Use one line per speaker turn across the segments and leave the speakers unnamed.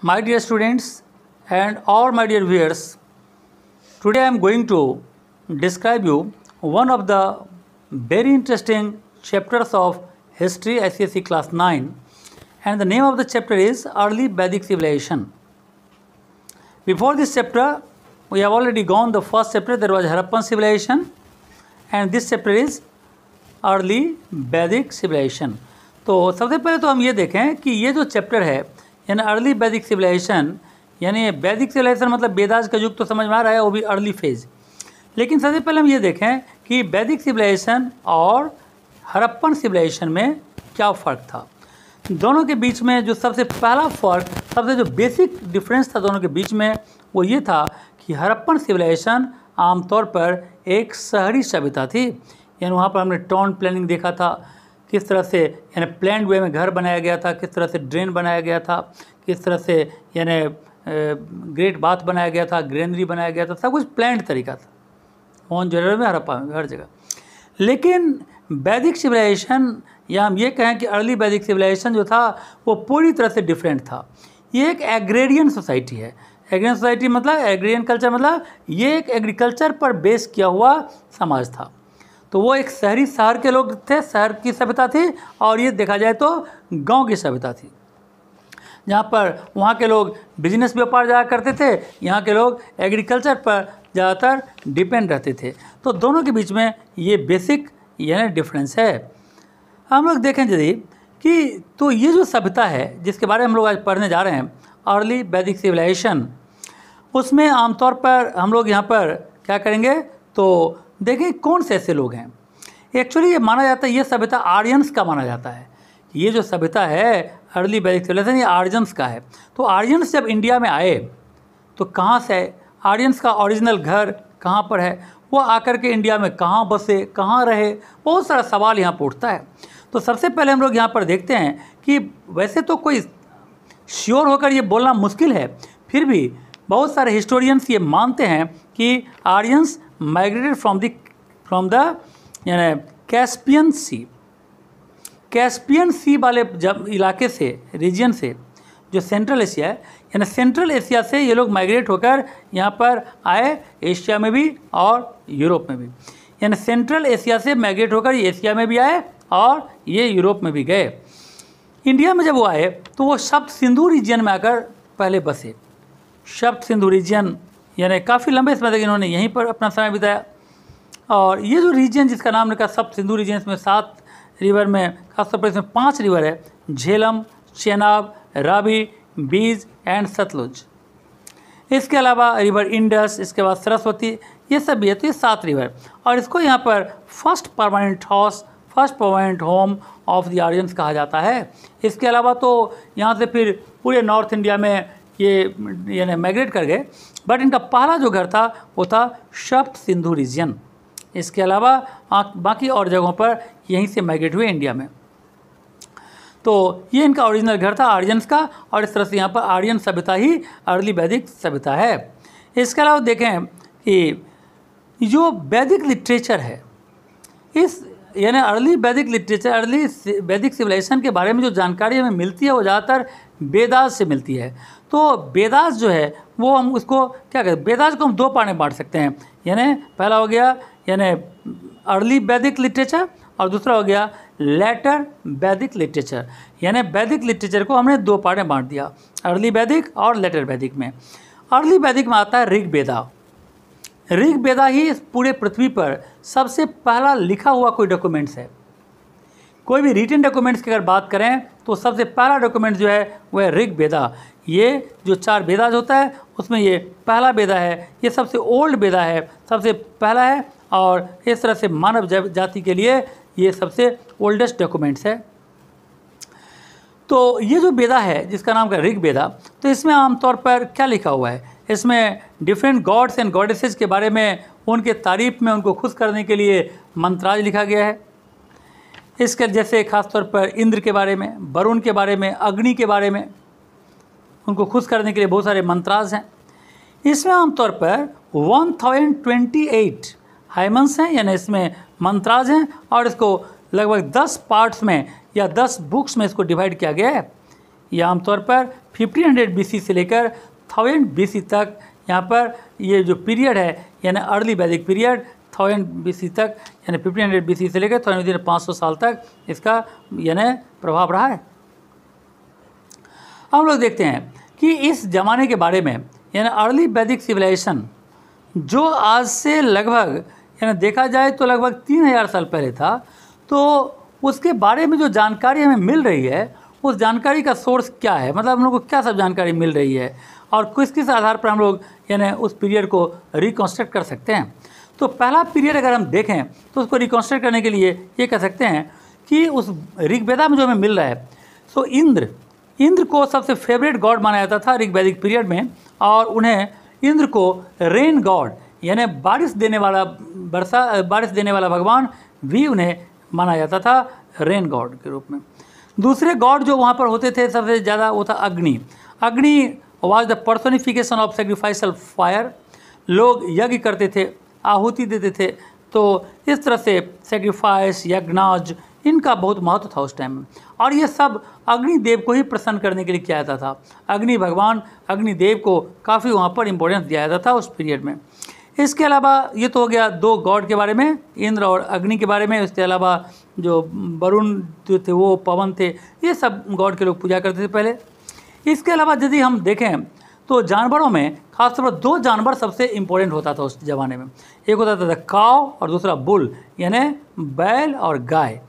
my dear students and all my dear viewers today i am going to describe you one of the very interesting chapters of history SCSC class 9 and the name of the chapter is early vedic civilization before this chapter we have already gone the first chapter there was harappan civilization and this chapter is early vedic civilization तो सबसे पहले तो हम ये देखें कि ये जो चैप्टर है यानी अर्ली वैदिक सिविलाइजेशन यानी वैदिक सिविलाइजेशन मतलब वेदाज का युग तो समझ में आ रहा है वो भी अर्ली फेज लेकिन सबसे पहले हम ये देखें कि वैदिक सिविलाइजेशन और हरप्पन सिविलाइजेशन में क्या फ़र्क था दोनों के बीच में जो सबसे पहला फ़र्क सबसे जो बेसिक डिफरेंस था दोनों के बीच में वो ये था कि हरप्पन सिविलाइजेशन आमतौर पर एक शहरी सभ्यता थी यानी वहाँ पर हमने टाउन प्लानिंग देखा था किस तरह से यानी प्लान वे में घर बनाया गया था किस तरह से ड्रेन बनाया गया था किस तरह से यानी ग्रेट बाथ बनाया गया था ग्रेनरी बनाया गया था सब कुछ प्लान तरीका था मोहन जोदड़ो में हर में हर जगह लेकिन वैदिक सिविलाइजेशन या हम ये कहें कि अर्ली वैदिक सिविलाइजेशन जो था वो पूरी तरह से डिफरेंट था ये एक एग्रेरियन सोसाइटी है एग्रेरियन सोसाइटी मतलब एग्रेरियन कल्चर मतलब ये एक एग्रीकल्चर पर बेस किया हुआ समाज था तो वो एक शहरी शहर के लोग थे शहर की सभ्यता थी और ये देखा जाए तो गांव की सभ्यता थी जहाँ पर वहाँ के लोग बिजनेस व्यापार ज़्यादा करते थे यहाँ के लोग एग्रीकल्चर पर ज़्यादातर डिपेंड रहते थे तो दोनों के बीच में ये बेसिक यानी डिफरेंस है हम लोग देखें यदि कि तो ये जो सभ्यता है जिसके बारे में हम लोग आज पढ़ने जा रहे हैं अर्ली वैदिक सिविलाइजेशन उसमें आमतौर पर हम लोग यहाँ पर क्या करेंगे तो देखें कौन से ऐसे लोग हैं एक्चुअली ये माना जाता है ये सभ्यता आर्यंस का माना जाता है ये जो सभ्यता है अर्ली बैरिक सिविलाइजेशन ये आर्यंस का है तो आर्यंस जब इंडिया में आए तो कहाँ से आर्यंस का ओरिजिनल घर कहाँ पर है वो आकर के इंडिया में कहाँ बसे कहाँ रहे बहुत सारा सवाल यहाँ पर उठता है तो सबसे पहले हम लोग यहाँ पर देखते हैं कि वैसे तो कोई श्योर होकर ये बोलना मुश्किल है फिर भी बहुत सारे हिस्टोरियंस ये मानते हैं कि Aryans migrated from the from the यानी कैस्पियन सी कैस्पियन सी वाले जब इलाके से रीजन से जो सेंट्रल एशिया है यानी सेंट्रल एशिया से ये लोग माइग्रेट होकर यहाँ पर आए एशिया में भी और यूरोप में भी यानी सेंट्रल एशिया से माइग्रेट होकर एशिया में भी आए और ये यूरोप में भी गए इंडिया में जब वो आए तो वो शब्द सिंधु रीजन में आकर पहले बसे शब्द सिंधु रीजन यानी काफ़ी लंबे समय तक इन्होंने यहीं पर अपना समय बिताया और ये जो रीजन जिसका नाम रखा सब सिंधु रीजन इसमें सात रिवर में खासतौर पर इसमें पाँच रिवर है झेलम चेनाब रावी बीज एंड सतलुज इसके अलावा रिवर इंडस इसके बाद सरस्वती ये सब भी है तो ये सात रिवर और इसको यहाँ पर first permanent house first permanent home of the Aryans कहा जाता है इसके अलावा तो यहाँ से फिर पूरे नॉर्थ इंडिया में ये यानी माइग्रेट कर गए बट इनका पहला जो घर था वो था शप सिंधु रीजन इसके अलावा बाकी और जगहों पर यहीं से माइग्रेट हुए इंडिया में तो ये इनका ओरिजिनल घर था आर्यंस का और इस तरह से यहाँ पर आर्यन सभ्यता ही अर्ली वैदिक सभ्यता है इसके अलावा देखें कि जो वैदिक लिटरेचर है इस यानी अर्ली वैदिक लिटरेचर अर्ली वैदिक सिविलाइजेशन के बारे में जो जानकारी हमें मिलती है वो ज़्यादातर वेदास से मिलती है तो वेदास जो है वो हम उसको क्या करें वेदास को हम दो पार्ट में बांट सकते हैं यानी पहला हो गया यानी अर्ली वैदिक लिटरेचर और दूसरा हो गया लेटर वैदिक लिटरेचर यानी वैदिक लिटरेचर को हमने दो पार्ट में बांट दिया अर्ली वैदिक और लेटर वैदिक में अर्ली वैदिक में आता है ऋग्वेदा ऋग वेदा ही पूरे पृथ्वी पर सबसे पहला लिखा हुआ कोई डॉक्यूमेंट्स है कोई भी रिटर्न डॉक्यूमेंट्स की अगर बात करें तो सबसे पहला डॉक्यूमेंट जो है वह है ऋग वेदा ये जो चार वेदाज होता है उसमें ये पहला वेदा है ये सबसे ओल्ड वेदा है सबसे पहला है और इस तरह से मानव जाति के लिए ये सबसे ओल्डेस्ट डॉक्यूमेंट्स है तो ये जो वेदा है जिसका नाम का ऋग वेदा तो इसमें आमतौर पर क्या लिखा हुआ है इसमें डिफरेंट गॉड्स एंड गॉडेसेस के बारे में उनके तारीफ में उनको खुश करने के लिए मंत्राज लिखा गया है इसके जैसे खासतौर पर इंद्र के बारे में वरुण के बारे में अग्नि के बारे में उनको खुश करने के लिए बहुत सारे मंत्राज हैं इसमें आमतौर पर one thousand twenty eight hymns हैं यानी इसमें मंत्राज हैं और इसको लगभग दस पार्ट्स में या दस बुक्स में इसको डिवाइड किया गया है यह आमतौर पर 1500 बीसी से लेकर थाउजेंड बी सी तक यहाँ पर ये जो पीरियड है यानी अर्ली वैदिक पीरियड थाउजेंड बी सी तक यानी फिफ्टीन हंड्रेड बी सी से लेकर थाउजेंड पाँच सौ साल तक इसका यानी प्रभाव रहा है हम लोग देखते हैं कि इस ज़माने के बारे में यानी अर्ली वैदिक सिविलाइजेशन जो आज से लगभग यानी देखा जाए तो लगभग तीन हज़ार साल पहले था तो उसके बारे में जो जानकारी हमें मिल रही है उस जानकारी का सोर्स क्या है मतलब हम लोग को क्या सब जानकारी मिल रही है और किस किस आधार पर हम लोग यानी उस पीरियड को रिकॉन्स्ट्रक्ट कर सकते हैं तो पहला पीरियड अगर हम देखें तो उसको रिकॉन्स्ट्रक्ट करने के लिए ये कह सकते हैं कि उस ऋग्वेदा में जो हमें मिल रहा है सो इंद्र इंद्र को सबसे फेवरेट गॉड माना जाता था ऋग्वैदिक पीरियड में और उन्हें इंद्र को रेन गॉड यानी बारिश देने वाला बरसा बारिश देने वाला भगवान भी उन्हें माना जाता था रेन गॉड के रूप में दूसरे गॉड जो वहाँ पर होते थे सबसे ज़्यादा वो था Agni Agni was the personification of sacrificial fire लोग यज्ञ करते थे आहुति देते थे तो इस तरह से सेक्रीफाइस यज्ञनाज इनका बहुत महत्व था उस टाइम में और ये सब अग्निदेव को ही प्रसन्न करने के लिए किया जाता था अग्नि भगवान अग्निदेव को काफ़ी वहाँ पर इम्पोर्टेंस दिया जाता था उस पीरियड में इसके अलावा ये तो हो गया दो गॉड के बारे में इंद्र और अग्नि के बारे में इसके अलावा जो वरुण जो थे वो पवन थे ये सब गॉड के लोग पूजा करते थे पहले इसके अलावा यदि हम देखें तो जानवरों में खासतौर पर दो जानवर सबसे इम्पोर्टेंट होता था उस ज़माने में एक होता था काव और दूसरा बुल यानी बैल और गाय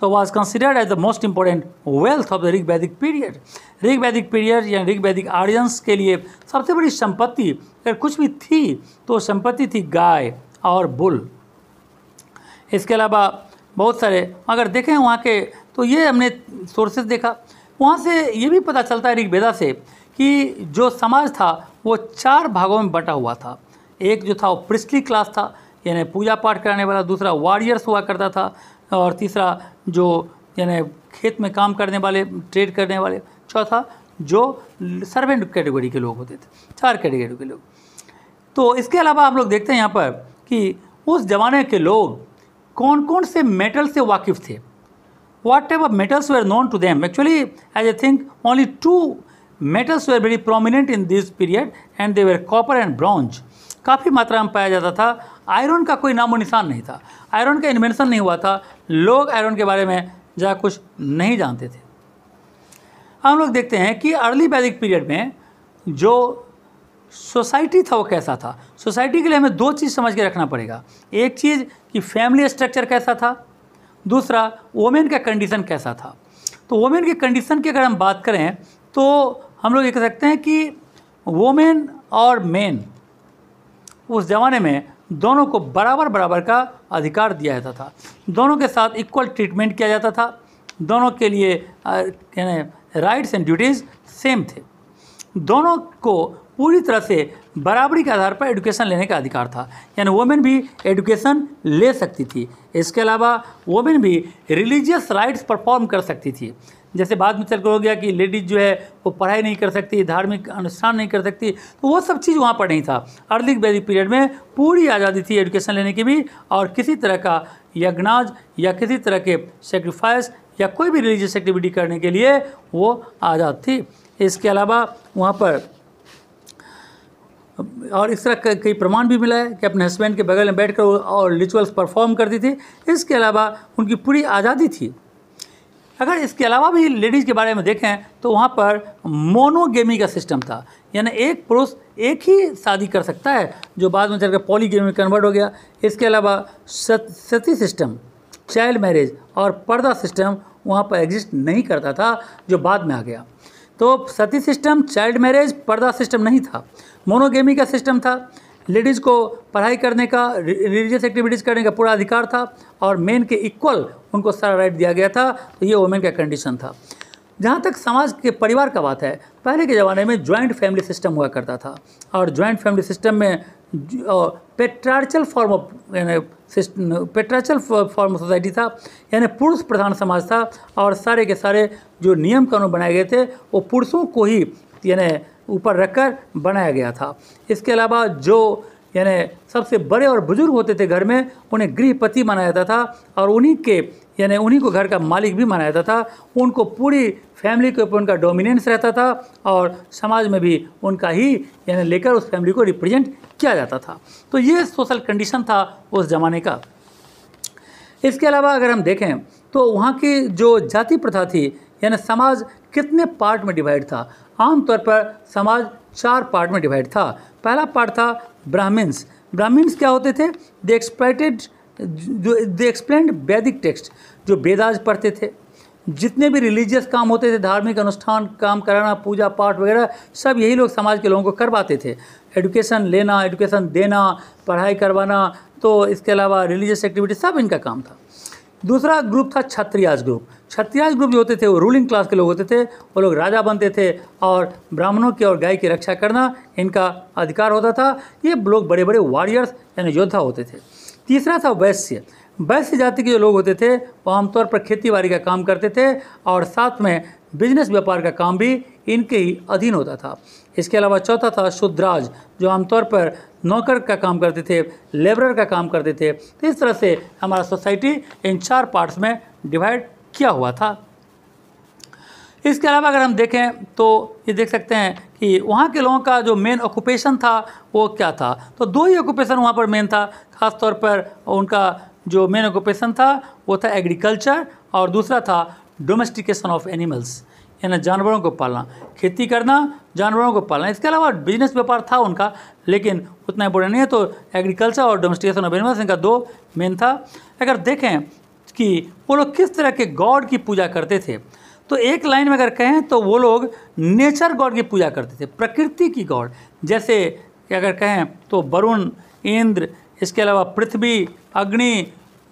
तो was considered as the most important wealth of the Rig Vedic period Rig Vedic period या ऋग वैदिक आर्यंस के लिए सबसे बड़ी संपत्ति अगर कुछ भी थी तो संपत्ति थी गाय और बुल इसके अलावा बहुत सारे अगर देखें वहाँ के तो ये हमने सोर्सेज देखा वहाँ से ये भी पता चलता है ऋग्वेदा से कि जो समाज था वो चार भागों में बटा हुआ था एक जो था वो प्रिस्टली क्लास था यानी पूजा पाठ कराने वाला दूसरा वॉरियर्स हुआ करता था और तीसरा जो यानी खेत में काम करने वाले ट्रेड करने वाले चौथा जो सर्वेंट कैटेगरी के लोग होते थे चार कैटेगरी के लोग तो इसके अलावा आप लोग देखते हैं यहाँ पर कि उस ज़माने के लोग कौन कौन से मेटल से वाकिफ़ थे what type of metals were known to them. Actually, as I think, only two metals were very prominent in this period and they were copper and bronze. काफ़ी मात्रा में पाया जाता था आयरन का कोई नामो निशान नहीं था आयरन का इन्वेंशन नहीं हुआ था लोग आयरन के बारे में ज़्यादा कुछ नहीं जानते थे हम लोग देखते हैं कि अर्ली वैदिक पीरियड में जो सोसाइटी था वो कैसा था सोसाइटी के लिए हमें दो चीज़ समझ के रखना पड़ेगा एक चीज़ कि फैमिली स्ट्रक्चर कैसा था दूसरा वोमेन का कंडीशन कैसा था तो वोमेन के कंडीशन की अगर हम बात करें तो हम लोग ये कह सकते हैं कि वोमेन और मेन उस ज़माने में दोनों को बराबर बराबर का अधिकार दिया जाता था दोनों के साथ इक्वल ट्रीटमेंट किया जाता था दोनों के लिए राइट्स एंड ड्यूटीज़ सेम थे दोनों को पूरी तरह से बराबरी के आधार पर एडुकेशन लेने का अधिकार था यानी वोमेन भी एडुकेशन ले सकती थी इसके अलावा वोमेन भी रिलीजियस राइट्स परफॉर्म कर सकती थी जैसे बाद में चल हो गया कि लेडीज़ जो है वो पढ़ाई नहीं कर सकती धार्मिक अनुष्ठान नहीं कर सकती तो वो सब चीज़ वहाँ पर नहीं था अर्ली वैदिक पीरियड में पूरी आज़ादी थी एडुकेशन लेने की भी और किसी तरह का यज्ञाज या किसी तरह के सेक्रीफाइस या कोई भी रिलीजियस एक्टिविटी करने के लिए वो आज़ाद थी इसके अलावा वहाँ पर और इस तरह कई प्रमाण भी मिला है कि अपने हस्बैंड के बगल में बैठकर और रिचुअल्स परफॉर्म करती थी इसके अलावा उनकी पूरी आज़ादी थी अगर इसके अलावा भी लेडीज़ के बारे में देखें तो वहाँ पर मोनोगेमी का सिस्टम था यानी एक पुरुष एक ही शादी कर सकता है जो बाद में चलकर पॉलीगेमी में कन्वर्ट हो गया इसके अलावा सती सिस्टम चाइल्ड मैरिज और पर्दा सिस्टम वहाँ पर एग्जिस्ट नहीं करता था जो बाद में आ गया तो sati system child marriage purdah system नहीं था मोनोगेमी का सिस्टम था लेडीज़ को पढ़ाई करने का रिलीजियस एक्टिविटीज़ करने का पूरा अधिकार था और मेन के इक्वल उनको सारा राइट दिया गया था तो ये वोमेन का कंडीशन था जहाँ तक समाज के परिवार का बात है पहले के ज़माने में ज्वाइंट फैमिली सिस्टम हुआ करता था और ज्वाइंट फैमिली सिस्टम में पेट्रार्चल फॉर्म ऑफ यानी पेट्रार्चल फॉर्म ऑफ सोसाइटी था यानी पुरुष प्रधान समाज था और सारे के सारे जो नियम कानून बनाए गए थे वो पुरुषों को ही यानी ऊपर रखकर बनाया गया था इसके अलावा जो यानी सबसे बड़े और बुजुर्ग होते थे घर में उन्हें गृहपति माना जाता था और उन्हीं के यानी उन्हीं को घर का मालिक भी माना जाता था उनको पूरी फैमिली के ऊपर उनका डोमिनेंस रहता था और समाज में भी उनका ही यानी लेकर उस फैमिली को रिप्रेजेंट किया जाता था तो ये सोशल कंडीशन था उस ज़माने का इसके अलावा अगर हम देखें तो वहाँ की जो जाति प्रथा थी यानी समाज कितने पार्ट में डिवाइड था आमतौर पर समाज चार पार्ट में डिवाइड था पहला पार्ट था ब्राह्मण्स ब्राह्मण्स क्या होते थे दे एक्सप्लाइटेड जो दे एक्सप्लेंड वैदिक टेक्स्ट जो वेदाज पढ़ते थे जितने भी रिलीजियस काम होते थे धार्मिक अनुष्ठान काम कराना पूजा पाठ वगैरह सब यही लोग समाज के लोगों को करवाते थे एडुकेशन लेना एडुकेशन देना पढ़ाई करवाना तो इसके अलावा रिलीजियस एक्टिविटी सब इनका काम था दूसरा ग्रुप था क्षत्रियाज ग्रुप क्षत्रियाज ग्रुप जो होते थे वो रूलिंग क्लास के लोग होते थे वो लोग राजा बनते थे और ब्राह्मणों की और गाय की रक्षा करना इनका अधिकार होता था ये लोग बड़े बड़े वॉरियर्स यानी योद्धा होते थे तीसरा था वैश्य वैश्य जाति के जो लोग होते थे वो आमतौर पर खेती बाड़ी का काम करते थे और साथ में बिजनेस व्यापार का काम भी इनके ही अधीन होता था इसके अलावा चौथा था शुद्राज जो आमतौर पर नौकर का काम करते थे लेबरर का काम करते थे तो इस तरह से हमारा सोसाइटी इन चार पार्ट्स में डिवाइड किया हुआ था इसके अलावा अगर हम देखें तो ये देख सकते हैं कि वहाँ के लोगों का जो मेन ऑक्यूपेशन था वो क्या था तो दो ही ऑक्यूपेशन वहाँ पर मेन था ख़ास तौर पर उनका जो मेन ऑक्यूपेशन था वो था एग्रीकल्चर और दूसरा था डोमेस्टिकेशन ऑफ एनिमल्स यानी जानवरों को पालना खेती करना जानवरों को पालना इसके अलावा बिजनेस व्यापार था उनका लेकिन उतना इम्पोर्टेंट नहीं है तो एग्रीकल्चर और डोमेस्टिकेशन ऑफ एनिमल्स इनका दो मेन था अगर देखें कि वो लोग किस तरह के गॉड की पूजा करते थे तो एक लाइन में अगर कहें तो वो लोग नेचर गॉड की पूजा करते थे प्रकृति की गॉड जैसे अगर कहें तो वरुण इंद्र इसके अलावा पृथ्वी अग्नि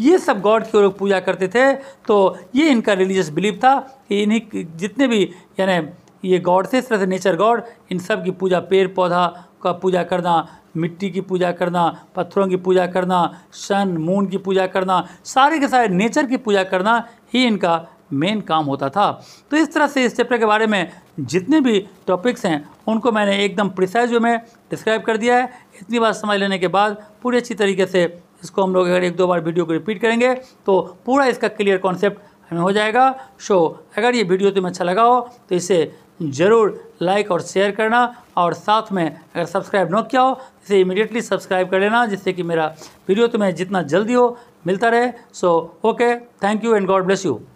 ये सब गॉड की लोग पूजा करते थे तो ये इनका रिलीजियस बिलीव था कि इन्हीं जितने भी यानी ये गॉड थे इस तरह से नेचर गॉड इन सब की पूजा पेड़ पौधा का पूजा करना मिट्टी की पूजा करना पत्थरों की पूजा करना सन मून की पूजा करना सारे के सारे नेचर की पूजा करना ही इनका मेन काम होता था तो इस तरह से इस चैप्टर के बारे में जितने भी टॉपिक्स हैं उनको मैंने एकदम प्रिसाइज वे में डिस्क्राइब कर दिया है इतनी बार समझ लेने के बाद पूरी अच्छी तरीके से इसको हम लोग अगर एक दो बार वीडियो को रिपीट करेंगे तो पूरा इसका क्लियर कॉन्सेप्ट हमें हो जाएगा सो अगर ये वीडियो तुम्हें अच्छा लगा हो तो इसे ज़रूर लाइक और शेयर करना और साथ में अगर सब्सक्राइब न किया हो इसे इमीडिएटली सब्सक्राइब कर लेना जिससे कि मेरा वीडियो तुम्हें जितना जल्दी हो मिलता रहे so okay thank you and God bless you